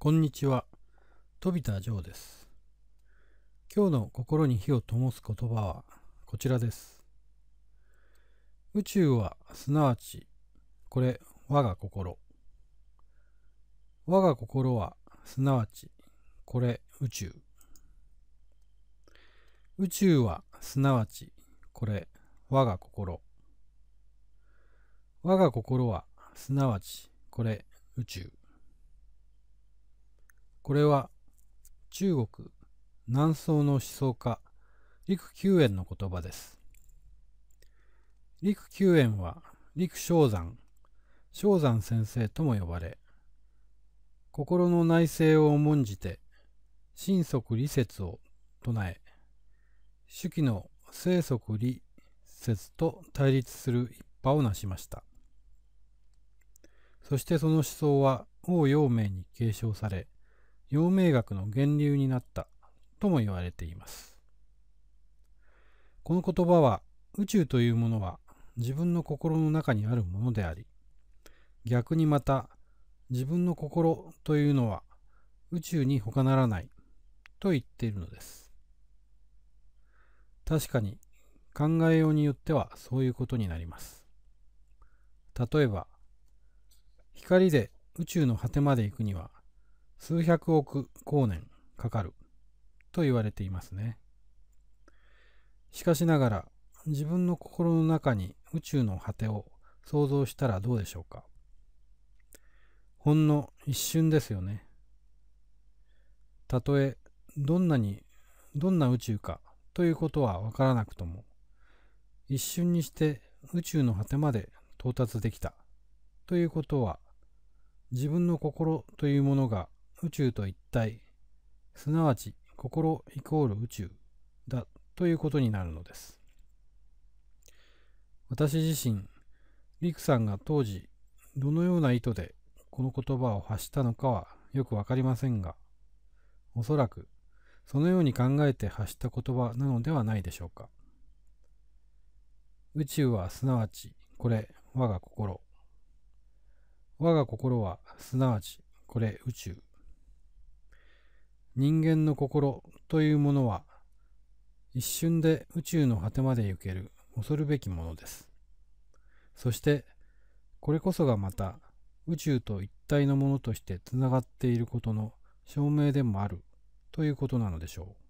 こんにちは、飛田城です。今日の心に火を灯す言葉はこちらです。宇宙はすなわち、これ我が心。我が心はすなわち、これ宇宙。宇宙はすなわち、これ我が心。我が心はすなわち、これ宇宙。これは中国南宋の思想家陸九円の言葉です。陸九円は陸昭山、昭山先生とも呼ばれ、心の内政を重んじて、心足理説を唱え、手記の生息、理説と対立する一派を成しました。そしてその思想は王陽明に継承され、陽明学の源流になったとも言われています。この言葉は宇宙というものは自分の心の中にあるものであり逆にまた自分の心というのは宇宙に他ならないと言っているのです。確かに考えようによってはそういうことになります。例えば光で宇宙の果てまで行くには数百億光年かかると言われていますね。しかしながら自分の心の中に宇宙の果てを想像したらどうでしょうか。ほんの一瞬ですよね。たとえどんなにどんな宇宙かということはわからなくとも一瞬にして宇宙の果てまで到達できたということは自分の心というものが宇宙と一体、すなわち心イコール宇宙だということになるのです。私自身、クさんが当時どのような意図でこの言葉を発したのかはよくわかりませんが、おそらくそのように考えて発した言葉なのではないでしょうか。宇宙はすなわちこれ我が心。我が心はすなわちこれ宇宙。人間の心というものは一瞬で宇宙の果てまで行ける恐るべきものです。そしてこれこそがまた宇宙と一体のものとしてつながっていることの証明でもあるということなのでしょう。